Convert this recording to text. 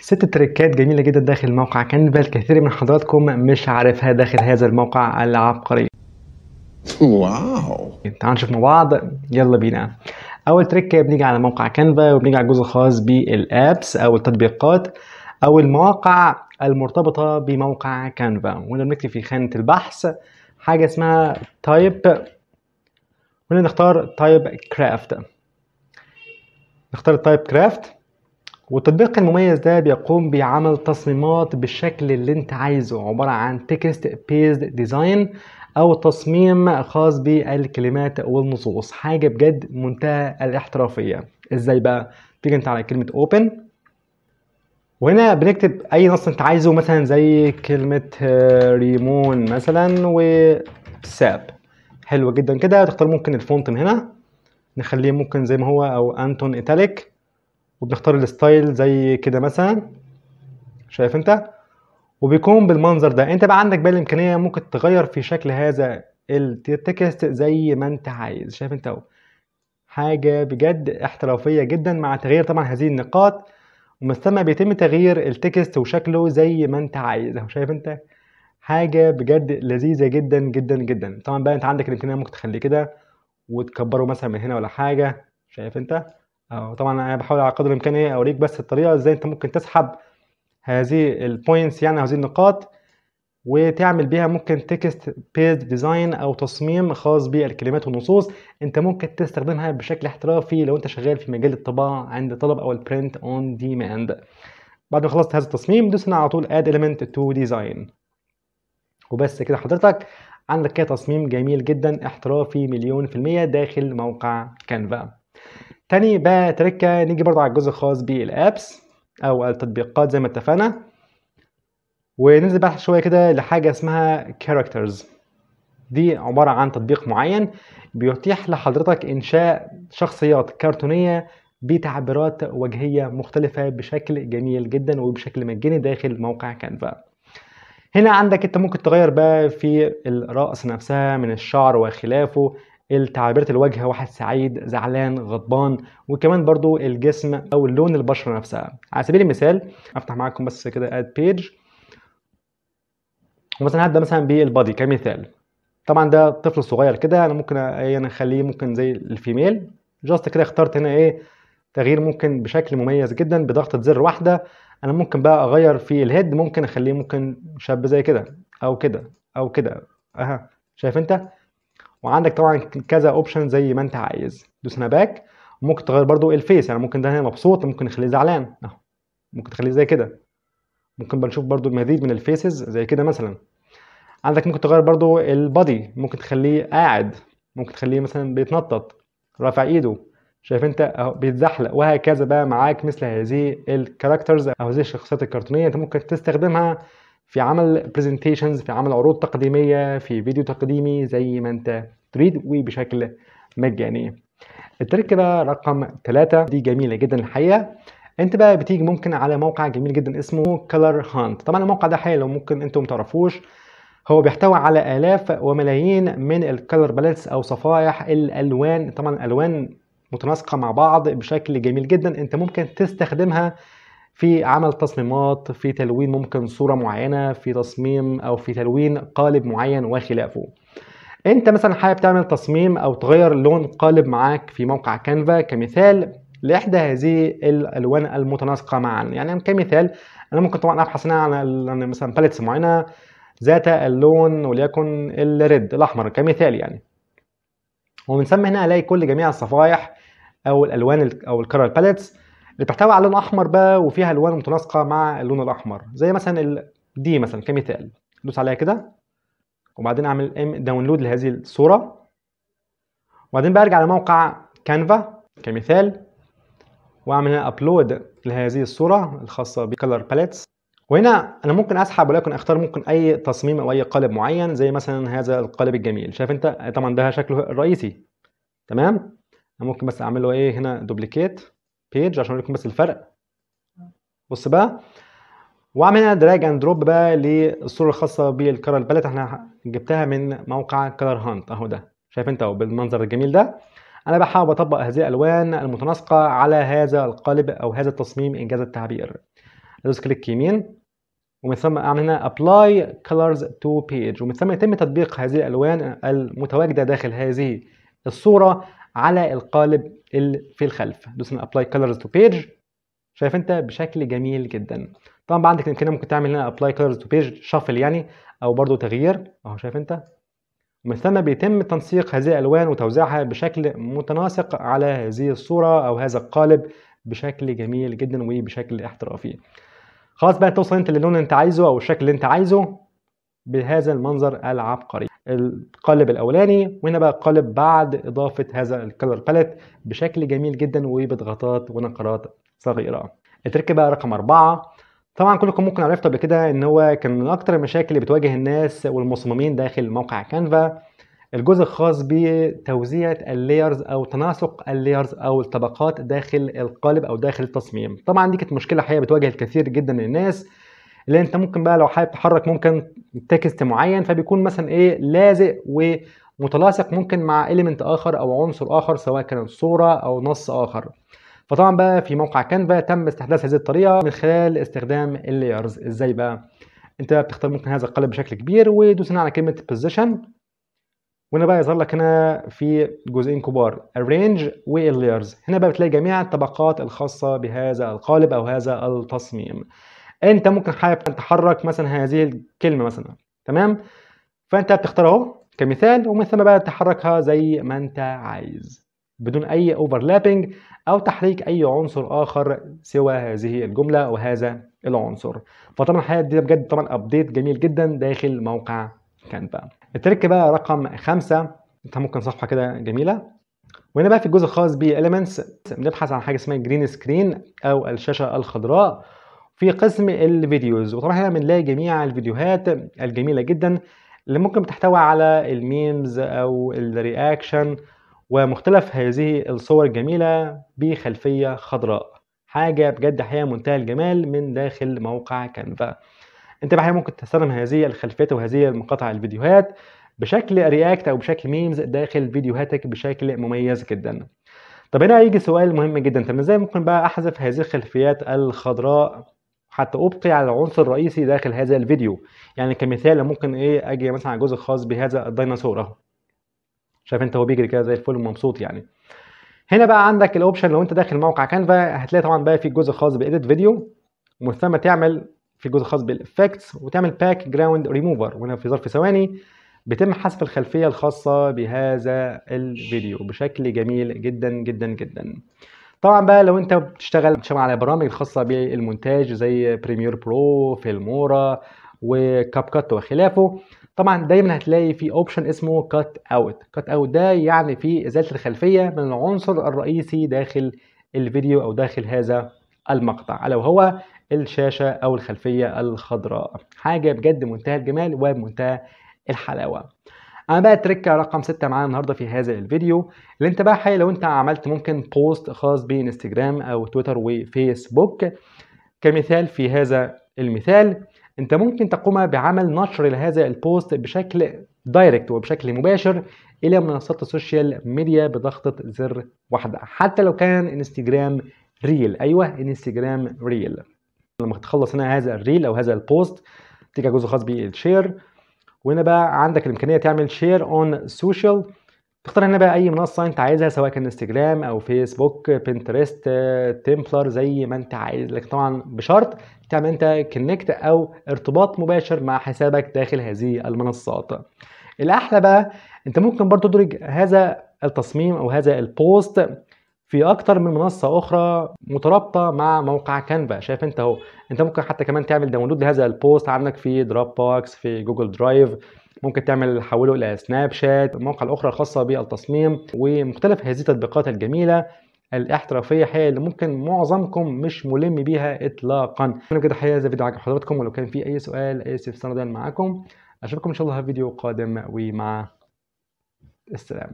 ست تريكات جميله جدا داخل موقع كانفا الكثير من حضراتكم مش عارفها داخل هذا الموقع العبقري واو تعالوا نشوف مع بعض يلا بينا اول تريك بنيجي على موقع كانفا وبنيجي على الجزء الخاص بالابس او التطبيقات او المواقع المرتبطه بموقع كانفا وهنا بنكتب في خانه البحث حاجه اسمها تايب هنا نختار تايب كرافت نختار التايب كرافت والتطبيق المميز ده بيقوم بعمل تصميمات بالشكل اللي انت عايزه عبارة عن تكست بيزد ديزاين او تصميم خاص بالكلمات والنصوص حاجة بجد منتهى الاحترافية ازاي بقى تيجي انت على كلمة open وهنا بنكتب اي نص انت عايزه مثلا زي كلمة ريمون مثلا وساب حلو جدا كده تختار ممكن الفونت من هنا نخليه ممكن زي ما هو او انتون ايتاليك وبنختار الستايل زي كده مثلا شايف انت وبيكون بالمنظر ده انت بقى عندك بقى الامكانيه ممكن تغير في شكل هذا التكست زي ما انت عايز شايف انت اهو حاجه بجد احترافيه جدا مع تغيير طبعا هذه النقاط ومن ثم بيتم تغيير التكست وشكله زي ما انت عايز اهو شايف انت حاجه بجد لذيذه جدا جدا جدا طبعا بقى انت عندك الامكانيه ممكن تخليه كده وتكبره مثلا من هنا ولا حاجه شايف انت أو طبعا انا بحاول على قدر الامكان ايه اوريك بس الطريقه ازاي انت ممكن تسحب هذه البوينتس يعني هذه النقاط وتعمل بيها ممكن تكست بيست ديزاين او تصميم خاص بالكلمات والنصوص انت ممكن تستخدمها بشكل احترافي لو انت شغال في مجال الطباعه عند طلب او البرنت اون ديماند بعد ما خلصت هذا التصميم دوس هنا على طول اد element تو ديزاين وبس كده حضرتك عندك كده تصميم جميل جدا احترافي مليون في المية داخل موقع كانفا تاني بقى تركه نيجي برضو على الجزء الخاص بالابس او التطبيقات زي ما اتفقنا وننزل بقى شويه كده لحاجه اسمها كاركترز دي عباره عن تطبيق معين بيتيح لحضرتك انشاء شخصيات كرتونيه بتعبيرات وجهيه مختلفه بشكل جميل جدا وبشكل مجاني داخل موقع كانفا هنا عندك انت ممكن تغير بقى في الرأس نفسها من الشعر وخلافه تعابير الوجه واحد سعيد زعلان غضبان وكمان برضو الجسم او لون البشره نفسها على سبيل المثال افتح معاكم بس كده اد بيج ومثلا هبدا مثلا بالبادي كمثال طبعا ده طفل صغير كده انا ممكن انا يعني اخليه ممكن زي الفيميل جاست كده اخترت هنا ايه تغيير ممكن بشكل مميز جدا بضغطه زر واحده انا ممكن بقى اغير في الهيد ممكن اخليه ممكن شاب زي كده او كده او كده اها شايف انت وعندك طبعا كذا اوبشن زي ما انت عايز دوس هنا باك ممكن تغير برضو الفيس يعني ممكن ده هنا مبسوط ممكن يخليه زعلان اهو ممكن تخليه زي كده ممكن بنشوف برضو المزيد من الفيسز زي كده مثلا عندك ممكن تغير برضو البادي ممكن تخليه قاعد ممكن تخليه مثلا بيتنطط رافع ايده شايف انت اهو بيتزحلق وهكذا بقى معاك مثل هذه الكاركترز او هذه الشخصيات الكرتونيه انت ممكن تستخدمها في عمل برزنتيشنز في عمل عروض تقديميه في فيديو تقديمي زي ما انت تريد وبشكل مجاني التركه بقى رقم ثلاثة دي جميله جدا الحقيقه انت بقى بتيجي ممكن على موقع جميل جدا اسمه كلر هانت طبعا الموقع ده حقيقي لو ممكن انتم تعرفوش هو بيحتوي على الاف وملايين من الكلر باليتس او صفائح الالوان طبعا الالوان متناسقه مع بعض بشكل جميل جدا انت ممكن تستخدمها في عمل تصميمات في تلوين ممكن صورة معينة في تصميم أو في تلوين قالب معين وخلافه انت مثلا حابب تعمل تصميم او تغير لون قالب معاك في موقع كانفا كمثال لاحدى هذه الالوان المتناسقه معا يعني كمثال انا ممكن طبعا ابحث هنا عن مثلا باليتس معينه ذات اللون وليكن الريد الاحمر كمثال يعني ومن ثم هنا الاقي كل جميع الصفائح او الالوان او الكرر باليتس اللي بتحتوي على لون احمر بقى وفيها الوان متناسقه مع اللون الاحمر زي مثلا دي مثلا كمثال دوس عليها كده وبعدين اعمل ام داونلود لهذه الصوره وبعدين برجع لموقع كانفا كمثال واعمل هنا ابلود لهذه الصوره الخاصه بكلر باليتس وهنا انا ممكن اسحب ولكن اختار ممكن اي تصميم او اي قالب معين زي مثلا هذا القالب الجميل شايف انت طبعا ده شكله الرئيسي تمام انا ممكن بس اعمل له ايه هنا دوبليكيت بيج عشان اوريكم لكم بس الفرق بص بقى واعمل هنا دراج اند دروب بقى للصوره الخاصه بالكلر باليت احنا جبتها من موقع كلر هانت اهو ده شايف انت اهو بالمنظر الجميل ده انا بحاول اطبق هذه الالوان المتناسقه على هذا القالب او هذا التصميم انجاز التعبير ادوس كليك يمين ومن ثم اعمل هنا ابلاي كلرز تو بيج ومن ثم يتم تطبيق هذه الالوان المتواجده داخل هذه الصوره على القالب اللي في الخلف دوس ابلاي كلرز تو بيج شايف انت بشكل جميل جدا طبعا بعد كده ممكن تعمل هنا ابلاي كلرز تو بيج شافل يعني او برضو تغيير اهو شايف انت ومن ثم بيتم تنسيق هذه الالوان وتوزيعها بشكل متناسق على هذه الصوره او هذا القالب بشكل جميل جدا وبشكل احترافي خلاص بقى توصل انت للون اللي انت عايزه او الشكل اللي انت عايزه بهذا المنظر العبقري القالب الاولاني وهنا بقى قالب بعد اضافه هذا الكلر باليت بشكل جميل جدا وبضغطات ونقرات صغيره التركه بقى رقم أربعة طبعا كلكم ممكن عرفتوا قبل كده ان هو كان من اكتر المشاكل اللي بتواجه الناس والمصممين داخل موقع كانفا الجزء الخاص بتوزيع اللايرز او تناسق اللايرز او الطبقات داخل القالب او داخل التصميم طبعا دي كانت مشكله حقيقيه بتواجه الكثير جدا من الناس اللي انت ممكن بقى لو حابب تحرك ممكن تكست معين فبيكون مثلا ايه لازق ومتلاصق ممكن مع اليمنت اخر او عنصر اخر سواء كانت صوره او نص اخر فطبعا بقى في موقع كانفا تم استحداث هذه الطريقه من خلال استخدام اللايرز ازاي بقى انت بتختار ممكن هذا القالب بشكل كبير ودوس هنا على كلمه بوزيشن وهنا بقى يظهر لك هنا في جزئين كبار الرينج واللايرز هنا بقى بتلاقي جميع الطبقات الخاصه بهذا القالب او هذا التصميم انت ممكن حابب تحرك مثلا هذه الكلمه مثلا تمام فانت بتختار اهو كمثال ومن ثم بقى تحركها زي ما انت عايز بدون اي اوفرلابنج او تحريك اي عنصر اخر سوى هذه الجمله وهذا العنصر فطبعا الحقيقه دي بجد طبعا ابديت جميل جدا داخل موقع كانفا الترك بقى رقم خمسة انت ممكن صفحه كده جميله وهنا بقى في الجزء الخاص باليمنتس بنبحث عن حاجه اسمها جرين سكرين او الشاشه الخضراء في قسم الفيديوز وطبعا هنا بنلاقي جميع الفيديوهات الجميله جدا اللي ممكن بتحتوي على الميمز او الرياكشن ومختلف هذه الصور الجميله بخلفيه خضراء حاجه بجد حقيقه منتهى الجمال من داخل موقع كانفا انت بقى ممكن تستخدم هذه الخلفيات وهذه المقاطع الفيديوهات بشكل رياكت او بشكل ميمز داخل فيديوهاتك بشكل مميز جدا طب هنا يجي سؤال مهم جدا طب ازاي ممكن بقى احذف هذه الخلفيات الخضراء حتى ابقي على العنصر الرئيسي داخل هذا الفيديو يعني كمثال ممكن ايه اجي مثلا على جزء خاص بهذا الديناصور اهو شايف انت هو بيجري كده زي الفل ومبسوط يعني هنا بقى عندك الاوبشن لو انت داخل موقع كانفا هتلاقي طبعا بقى في جزء خاص بإيديت فيديو ومن ثم تعمل في جزء خاص بالإفكتس وتعمل باك جراوند ريموفر وهنا في ظرف ثواني بيتم حذف الخلفية الخاصة بهذا الفيديو بشكل جميل جدا جدا جدا طبعا بقى لو انت بتشتغل بتشتغل على برامج خاصه بالمونتاج زي بريمير برو فيلمورا وكاب كات وخلافه طبعا دايما هتلاقي في اوبشن اسمه كات اوت كات اوت ده يعني في ازاله الخلفيه من العنصر الرئيسي داخل الفيديو او داخل هذا المقطع الا وهو الشاشه او الخلفيه الخضراء حاجه بجد منتهى الجمال ومنتهى الحلاوه انا بقى التريكه رقم 6 معانا النهارده في هذا الفيديو الانتباه حي لو انت عملت ممكن بوست خاص بانستجرام او تويتر وفيسبوك كمثال في هذا المثال انت ممكن تقوم بعمل نشر لهذا البوست بشكل دايركت وبشكل مباشر الى منصات السوشيال ميديا بضغطه زر واحده حتى لو كان انستجرام ريل ايوه انستجرام ريل لما تخلص هنا هذا الريل او هذا البوست تيجي جزء خاص بالشير وهنا بقى عندك الامكانيه تعمل شير اون سوشيال تختار هنا بقى اي منصه انت عايزها سواء كان انستجرام او فيسبوك بنترست تمبلر زي ما انت عايز لكن طبعا بشرط تعمل انت كونكت او ارتباط مباشر مع حسابك داخل هذه المنصات الاحلى بقى انت ممكن برضو تدرج هذا التصميم او هذا البوست في اكتر من منصه اخرى مترابطه مع موقع كانفا شايف انت اهو انت ممكن حتى كمان تعمل داونلود لهذا البوست عندك في دروب بوكس في جوجل درايف ممكن تعمل حوله الى سناب شات المواقع الاخرى الخاصه بالتصميم ومختلف هذه التطبيقات الجميله الاحترافيه هي اللي ممكن معظمكم مش ملم بيها اطلاقا انا كده حقيقه هذا الفيديو عجب حضراتكم ولو كان في اي سؤال اسف سندان معاكم اشوفكم ان شاء الله في فيديو قادم ومع السلامه